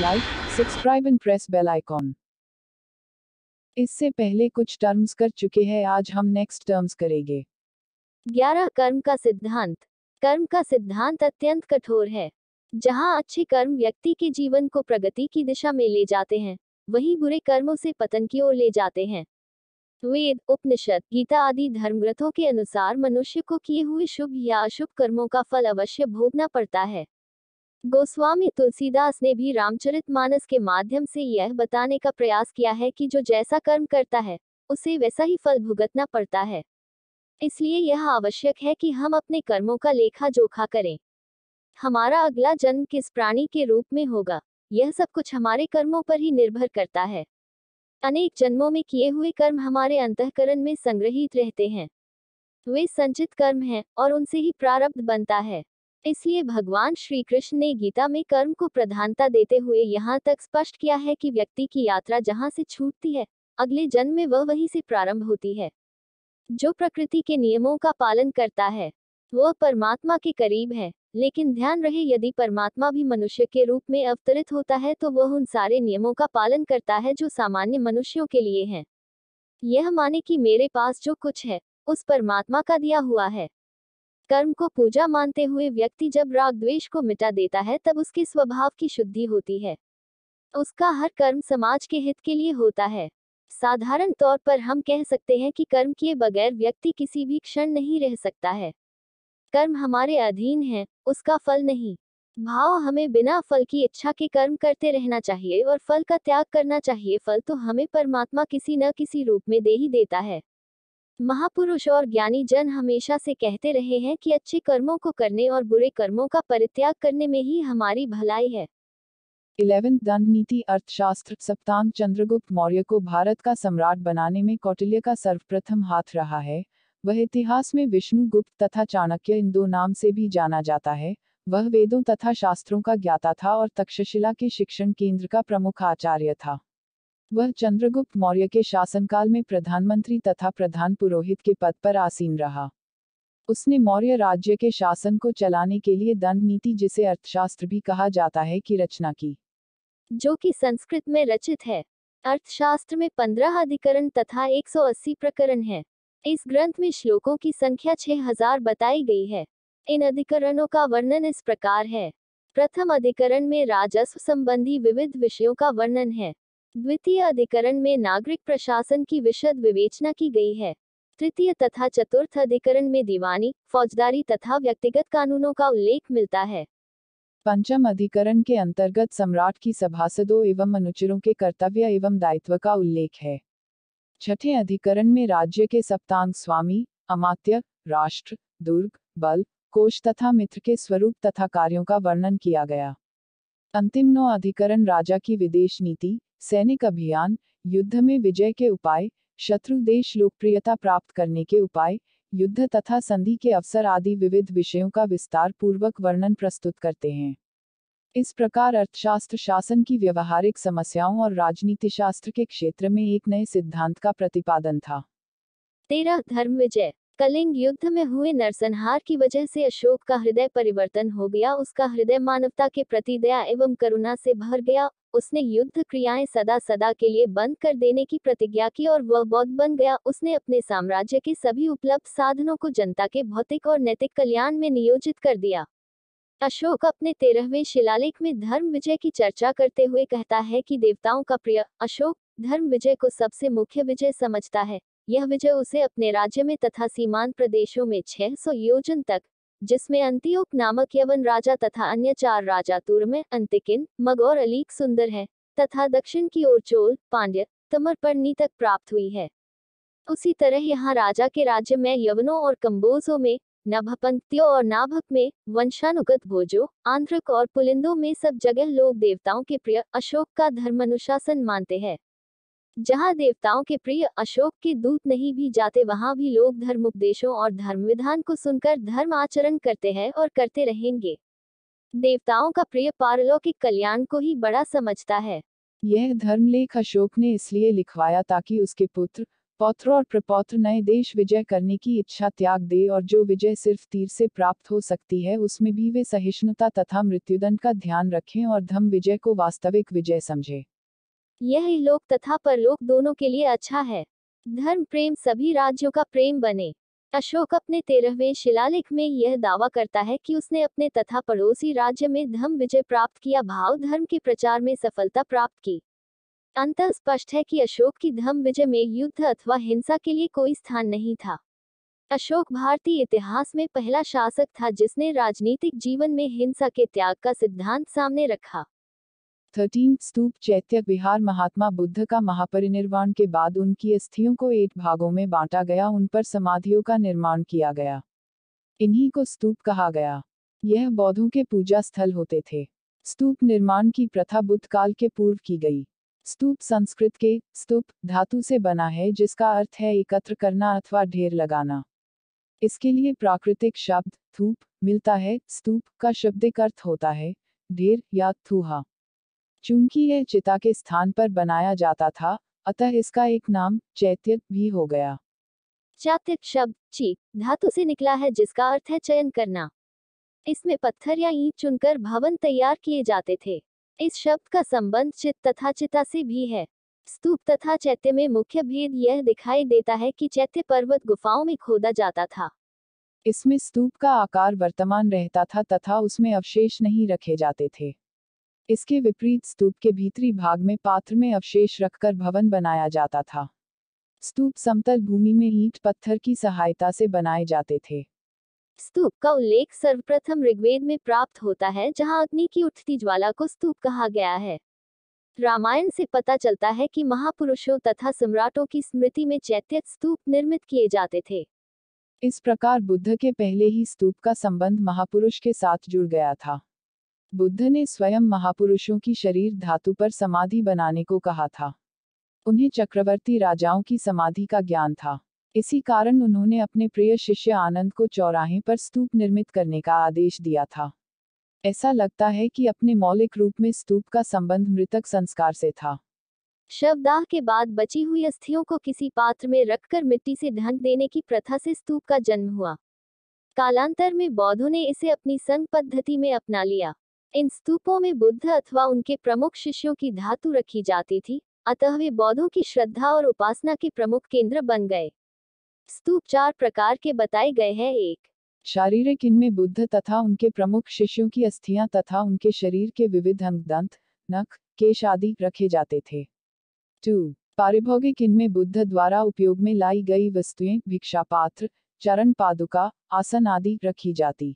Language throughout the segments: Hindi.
Like subscribe and press bell icon इससे पहले कुछ टर्म्स कर चुके हैं आज हम नेक्स्ट टर्म्स करेंगे ग्यारह कर्म का सिद्धांत कर्म का सिद्धांत अत्यंत कठोर है जहाँ अच्छे कर्म व्यक्ति के जीवन को प्रगति की दिशा में ले जाते हैं वहीं बुरे कर्मों से पतन की ओर ले जाते हैं वेद उपनिषद गीता आदि धर्मग्रंथों के अनुसार मनुष्य को किए हुए शुभ या अशुभ कर्मों का फल अवश्य भोगना पड़ता है गोस्वामी तुलसीदास ने भी रामचरितमानस के माध्यम से यह बताने का प्रयास किया है कि जो जैसा कर्म करता है उसे वैसा ही फल भुगतना पड़ता है इसलिए यह आवश्यक है कि हम अपने कर्मों का लेखा जोखा करें हमारा अगला जन्म किस प्राणी के रूप में होगा यह सब कुछ हमारे कर्मों पर ही निर्भर करता है अनेक जन्मों में किए हुए कर्म हमारे अंतकरण में संग्रहित रहते हैं वे संचित कर्म हैं और उनसे ही प्रारब्ध बनता है इसलिए भगवान श्री कृष्ण ने गीता में कर्म को प्रधानता देते हुए यहाँ तक स्पष्ट किया है कि व्यक्ति की यात्रा जहाँ से छूटती है अगले जन्म में वह वहीं से प्रारंभ होती है जो प्रकृति के नियमों का पालन करता है वह परमात्मा के करीब है लेकिन ध्यान रहे यदि परमात्मा भी मनुष्य के रूप में अवतरित होता है तो वह उन सारे नियमों का पालन करता है जो सामान्य मनुष्यों के लिए हैं यह माने कि मेरे पास जो कुछ है उस परमात्मा का दिया हुआ है कर्म को पूजा मानते हुए व्यक्ति जब राग द्वेष को मिटा देता है तब उसके स्वभाव की शुद्धि होती है उसका हर कर्म समाज के हित के लिए होता है साधारण तौर पर हम कह सकते हैं कि कर्म किए बगैर व्यक्ति किसी भी क्षण नहीं रह सकता है कर्म हमारे अधीन है उसका फल नहीं भाव हमें बिना फल की इच्छा के कर्म करते रहना चाहिए और फल का त्याग करना चाहिए फल तो हमें परमात्मा किसी न किसी रूप में दे ही देता है महापुरुष और ज्ञानी जन हमेशा से कहते रहे हैं कि अच्छे कर्मों को करने और बुरे कर्मों का परित्याग करने में ही हमारी भलाई है इलेवेंथ दंड नीति अर्थशास्त्र सप्तांग चंद्रगुप्त मौर्य को भारत का सम्राट बनाने में कौटिल्य का सर्वप्रथम हाथ रहा है वह इतिहास में विष्णुगुप्त तथा चाणक्य इन दो नाम से भी जाना जाता है वह वेदों तथा शास्त्रों का ज्ञाता था और तक्षशिला के शिक्षण केंद्र का प्रमुख आचार्य था वह चंद्रगुप्त मौर्य के शासनकाल में प्रधानमंत्री तथा प्रधान पुरोहित के पद पर आसीन रहा उसने मौर्य राज्य के शासन को चलाने के लिए दंड नीति जिसे अर्थशास्त्र भी कहा जाता है की रचना की जो कि संस्कृत में रचित है अर्थशास्त्र में पंद्रह अधिकरण तथा 180 प्रकरण है इस ग्रंथ में श्लोकों की संख्या 6000 बताई गई है इन अधिकरणों का वर्णन इस प्रकार है प्रथम अधिकरण में राजस्व संबंधी विविध विषयों का वर्णन है द्वितीय अधिकरण में नागरिक प्रशासन की विशद विवेचना की गई है तृतीय तथा चतुर्थ अधिकरण में दीवानी फौजदारी तथा व्यक्तिगत कानूनों का उल्लेख मिलता है पंचम अधिकरण के अंतर्गत सम्राट की सभासदों एवं अनुचरों के कर्तव्य एवं दायित्व का उल्लेख है छठे अधिकरण में राज्य के सप्तांग स्वामी अमात्य राष्ट्र दुर्ग बल कोष तथा मित्र के स्वरूप तथा कार्यों का वर्णन किया गया अंतिम नौ अधिकरण राजा की विदेश नीति सैनिक अभियान युद्ध में विजय के उपाय शत्रु देश लोकप्रियता प्राप्त करने के उपाय युद्ध तथा संधि के अवसर आदि विविध विषयों का विस्तार पूर्वक वर्णन प्रस्तुत करते हैं इस प्रकार अर्थशास्त्र शासन की व्यवहारिक समस्याओं और राजनीति शास्त्र के क्षेत्र में एक नए सिद्धांत का प्रतिपादन था तेरह धर्म विजय कलिंग युद्ध में हुए नरसंहार की वजह से अशोक का हृदय परिवर्तन हो गया उसका हृदय मानवता के प्रति दया एवं करुणा से भर गया उसने युद्ध क्रियाएं सदा सदा के लिए बंद कर देने की प्रतिज्ञा की और वह बौद्ध बन गया उसने अपने साम्राज्य के सभी उपलब्ध साधनों को जनता के भौतिक और नैतिक कल्याण में नियोजित कर दिया अशोक अपने तेरहवें शिलालेख में धर्म विजय की चर्चा करते हुए कहता है कि देवताओं का प्रिय अशोक धर्म विजय को सबसे मुख्य विजय समझता है यह विजय उसे अपने राज्य में तथा सीमांत प्रदेशों में 600 योजन तक जिसमें अंतियोक नामक यवन राजा तथा अन्य चार राजा तुरमे अंतिकिन मग और अलीक सुंदर हैं तथा दक्षिण की ओर चोल पांड्य तमरपर्णी तक प्राप्त हुई है उसी तरह यहाँ राजा के राज्य में यवनों और कम्बोजों में नभपंक्तियों और नाभक में वंशानुगत भोजो आंध्रक और पुलिंदों में सब जगह लोग देवताओं के प्रिय अशोक का धर्म अनुशासन मानते हैं जहाँ देवताओं के प्रिय अशोक के दूत नहीं भी जाते वहाँ भी लोग धर्म उपदेशों और धर्म विधान को सुनकर धर्म आचरण करते हैं और करते रहेंगे देवताओं का प्रिय पारलौकिक कल्याण को ही बड़ा समझता है यह धर्मलेख अशोक ने इसलिए लिखवाया ताकि उसके पुत्र पौत्र और प्रपौत्र नए देश विजय करने की इच्छा त्याग दे और जो विजय सिर्फ तीर से प्राप्त हो सकती है उसमें भी वे सहिष्णुता तथा मृत्युदंड का ध्यान रखें और धम विजय को वास्तविक विजय समझें यह लोक तथा परलोक दोनों के लिए अच्छा है धर्म प्रेम सभी राज्यों का प्रेम बने अशोक अपने तेरहवें शिलालेख में यह दावा करता है कि उसने अपने तथा पड़ोसी राज्य में धर्म विजय प्राप्त किया भाव धर्म के प्रचार में सफलता प्राप्त की अंत स्पष्ट है कि अशोक की धर्म विजय में युद्ध अथवा हिंसा के लिए कोई स्थान नहीं था अशोक भारतीय इतिहास में पहला शासक था जिसने राजनीतिक जीवन में हिंसा के त्याग का सिद्धांत सामने रखा थर्टीन स्तूप चैत्य विहार महात्मा बुद्ध का महापरिनिर्वाण के बाद उनकी अस्थियों को एक भागों में बांटा गया उन पर समाधियों का निर्माण किया गया इन्हीं को स्तूप कहा गया यह बौद्धों के पूजा स्थल होते थे स्तूप निर्माण की प्रथा बुद्ध काल के पूर्व की गई स्तूप संस्कृत के स्तूप धातु से बना है जिसका अर्थ है एकत्र करना अथवा ढेर लगाना इसके लिए प्राकृतिक शब्द थूप मिलता है स्तूप का शब्दिक अर्थ होता है ढेर या थूहा चूंकि यह चिता के स्थान पर बनाया जाता था अतः इसका एक नाम चैत्य भी हो गया चैत्य शब्द ची धातु से निकला है जिसका अर्थ है चयन करना इसमें पत्थर या ईंट चुनकर भवन तैयार किए जाते थे इस शब्द का संबंध चित तथा चिता से भी है स्तूप तथा चैत्य में मुख्य भेद यह दिखाई देता है कि चैत्य पर्वत गुफाओं में खोदा जाता था इसमें स्तूप का आकार वर्तमान रहता था तथा उसमें अवशेष नहीं रखे जाते थे इसके विपरीत स्तूप के भीतरी भाग में पात्र में अवशेष रखकर भवन बनाया जाता था स्तूप समतल भूमि में ईंट पत्थर की सहायता से बनाए जाते थे स्तूप का उल्लेख सर्वप्रथम ऋग्वेद में प्राप्त होता है जहां अग्नि की उठती ज्वाला को स्तूप कहा गया है रामायण से पता चलता है कि महापुरुषों तथा सम्राटों की स्मृति में चैत्य स्तूप निर्मित किए जाते थे इस प्रकार बुद्ध के पहले ही स्तूप का संबंध महापुरुष के साथ जुड़ गया था बुद्ध ने स्वयं महापुरुषों की शरीर धातु पर समाधि बनाने को कहा था उन्हें चक्रवर्ती राजाओं की समाधि का ज्ञान था इसी कारण उन्होंने अपने प्रिय शिष्य आनंद को चौराहे पर स्तूप निर्मित करने का आदेश दिया था ऐसा लगता है कि अपने मौलिक रूप में स्तूप का संबंध मृतक संस्कार से था शवदाह के बाद बची हुई अस्थियों को किसी पात्र में रखकर मिट्टी से ढंक देने की प्रथा से स्तूप का जन्म हुआ कालांतर में बौद्धों ने इसे अपनी संघ पद्धति में अपना लिया इन स्तूपों में बुद्ध अथवा उनके प्रमुख शिष्यों की धातु रखी जाती थी अतः वे बौद्धों की श्रद्धा और उपासना के प्रमुख केंद्र बन गए स्तूप चार प्रकार के बताए गए हैं एक शारीरिक इनमें बुद्ध तथा उनके प्रमुख शिष्यों की अस्थियां तथा उनके शरीर के विविध अंग दंत नख केश आदि रखे जाते थे टू पारिभोगिक इनमें बुद्ध द्वारा उपयोग में लाई गई वस्तुएं भिक्षा पात्र चरण पादुका आसन आदि रखी जाती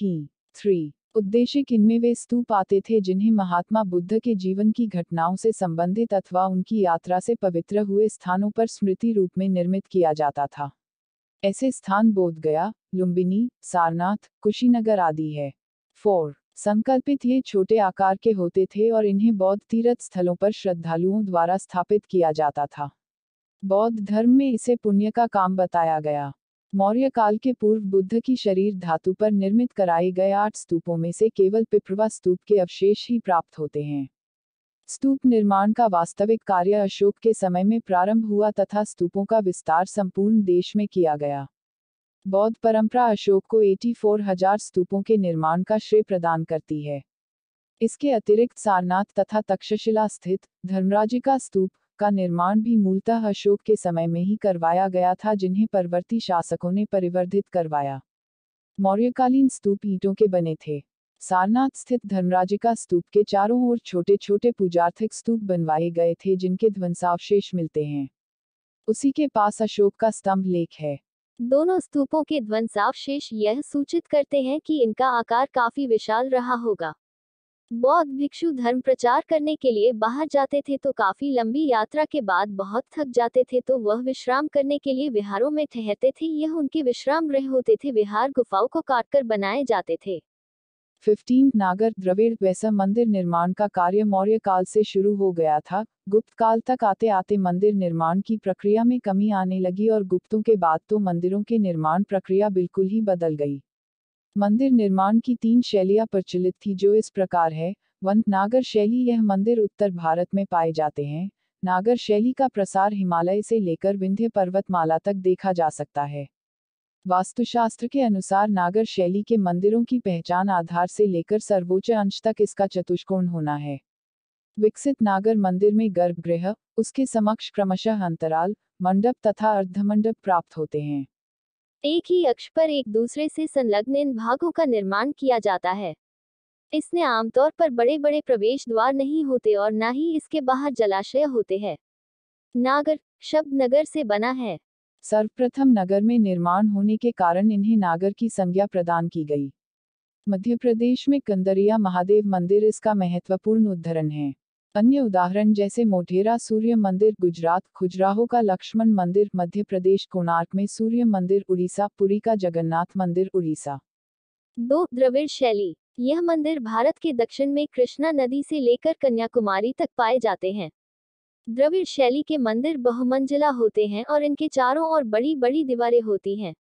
थी थ्री उद्देश्य किनमें वे स्तूप आते थे जिन्हें महात्मा बुद्ध के जीवन की घटनाओं से संबंधित अथवा उनकी यात्रा से पवित्र हुए स्थानों पर स्मृति रूप में निर्मित किया जाता था ऐसे स्थान बोधगया लुम्बिनी सारनाथ कुशीनगर आदि है फोर संकल्पित ये छोटे आकार के होते थे और इन्हें बौद्ध तीर्थ स्थलों पर श्रद्धालुओं द्वारा स्थापित किया जाता था बौद्ध धर्म में इसे पुण्य का काम बताया गया मौर्य काल के पूर्व बुद्ध की शरीर धातु पर निर्मित कराए गए आठ स्तूपों में से केवल पिप्रवा स्तूप के अवशेष ही प्राप्त होते हैं स्तूप निर्माण का वास्तविक कार्य अशोक के समय में प्रारंभ हुआ तथा स्तूपों का विस्तार संपूर्ण देश में किया गया बौद्ध परंपरा अशोक को 84,000 स्तूपों के निर्माण का श्रेय प्रदान करती है इसके अतिरिक्त सारनाथ तथा तक्षशिला स्थित धर्मराजिका स्तूप का निर्माण भी मूलतः अशोक के समय में ही करवाया गया था जिन्हें परवर्ती शासकों ने परिवर्धित करवाया मौर्यकालीन स्तूप ईटों के बने थे सारनाथ स्थित धर्मराजिका स्तूप के चारों ओर छोटे छोटे पूजार्थिक स्तूप बनवाए गए थे जिनके ध्वंसावशेष मिलते हैं उसी के पास अशोक का स्तंभ लेख है दोनों स्तूपों के ध्वंसावशेष यह सूचित करते हैं कि इनका आकार काफी विशाल रहा होगा बौद्ध भिक्षु धर्म प्रचार करने के लिए बाहर जाते थे तो काफी लंबी यात्रा के बाद बहुत थक जाते थे तो वह विश्राम करने के लिए विहारों में ठहरते थे यह उनके विश्राम गृह होते थे विहार गुफाओं को काटकर बनाए जाते थे फिफ्टीन नागर द्रविड़ वैसा मंदिर निर्माण का कार्य मौर्य काल से शुरू हो गया था गुप्त काल तक आते आते मंदिर निर्माण की प्रक्रिया में कमी आने लगी और गुप्तों के बाद तो मंदिरों के निर्माण प्रक्रिया बिल्कुल ही बदल गई मंदिर निर्माण की तीन शैलियां प्रचलित थी जो इस प्रकार है वन नागर शैली यह मंदिर उत्तर भारत में पाए जाते हैं नागर शैली का प्रसार हिमालय से लेकर विंध्य पर्वतमाला तक देखा जा सकता है वास्तुशास्त्र के अनुसार नागर शैली के मंदिरों की पहचान आधार से लेकर सर्वोच्च अंश तक इसका चतुष्कोण होना है विकसित नागर मंदिर में गर्भगृह उसके समक्ष क्रमशः अंतराल मंडप तथा अर्धमंडप प्राप्त होते हैं एक ही अक्ष पर एक दूसरे से संलग्न इन भागों का निर्माण किया जाता है इसने आमतौर पर बड़े बड़े प्रवेश द्वार नहीं होते और न ही इसके बाहर जलाशय होते हैं नागर शब्द नगर से बना है सर्वप्रथम नगर में निर्माण होने के कारण इन्हें नागर की संज्ञा प्रदान की गई मध्य प्रदेश में कंदरिया महादेव मंदिर इसका महत्वपूर्ण उद्धरण है अन्य उदाहरण जैसे मोढेरा सूर्य मंदिर गुजरात खुजराहो का लक्ष्मण मंदिर मध्य प्रदेश कोणार्क में सूर्य मंदिर उड़ीसा पुरी का जगन्नाथ मंदिर उड़ीसा दो द्रविड़ शैली यह मंदिर भारत के दक्षिण में कृष्णा नदी से लेकर कन्याकुमारी तक पाए जाते हैं द्रविड़ शैली के मंदिर बहुमंजिला होते हैं और इनके चारों ओर बड़ी बड़ी दीवारें होती हैं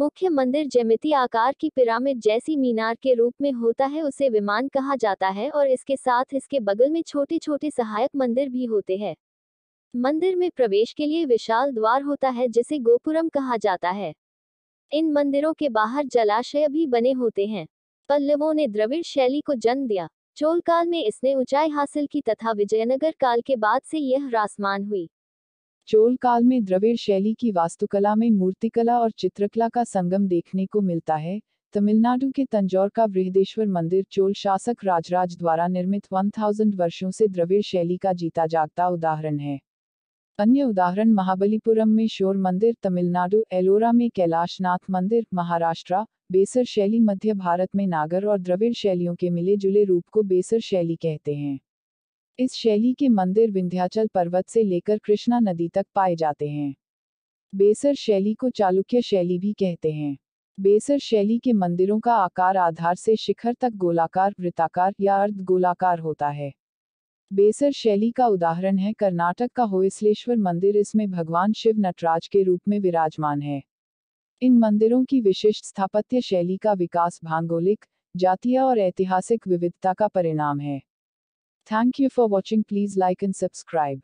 मुख्य मंदिर जैमिति आकार की पिरामिड जैसी मीनार के रूप में होता है उसे विमान कहा जाता है और इसके साथ इसके बगल में छोटे छोटे सहायक मंदिर भी होते हैं मंदिर में प्रवेश के लिए विशाल द्वार होता है जिसे गोपुरम कहा जाता है इन मंदिरों के बाहर जलाशय भी बने होते हैं पल्लवों ने द्रविड़ शैली को जन्म दिया चोल काल में इसने ऊंचाई हासिल की तथा विजयनगर काल के बाद से यह रासमान हुई चोल काल में द्रविड़ शैली की वास्तुकला में मूर्तिकला और चित्रकला का संगम देखने को मिलता है तमिलनाडु के तंजौर का बृहदेश्वर मंदिर चोल शासक राजराज द्वारा निर्मित 1000 वर्षों से द्रविड़ शैली का जीता जागता उदाहरण है अन्य उदाहरण महाबलीपुरम में शोर मंदिर तमिलनाडु एलोरा में कैलाशनाथ मंदिर महाराष्ट्र बेसर शैली मध्य भारत में नागर और द्रविड़ शैलियों के मिले जुले रूप को बेसर शैली कहते हैं इस शैली के मंदिर विंध्याचल पर्वत से लेकर कृष्णा नदी तक पाए जाते हैं बेसर शैली को चालुक्य शैली भी कहते हैं बेसर शैली के मंदिरों का आकार आधार से शिखर तक गोलाकार वृत्ताकार या अर्ध गोलाकार होता है बेसर शैली का उदाहरण है कर्नाटक का होइसलेश्वर मंदिर इसमें भगवान शिव नटराज के रूप में विराजमान है इन मंदिरों की विशिष्ट स्थापत्य शैली का विकास भांगोलिक जातीय और ऐतिहासिक विविधता का परिणाम है Thank you for watching. Please like and subscribe.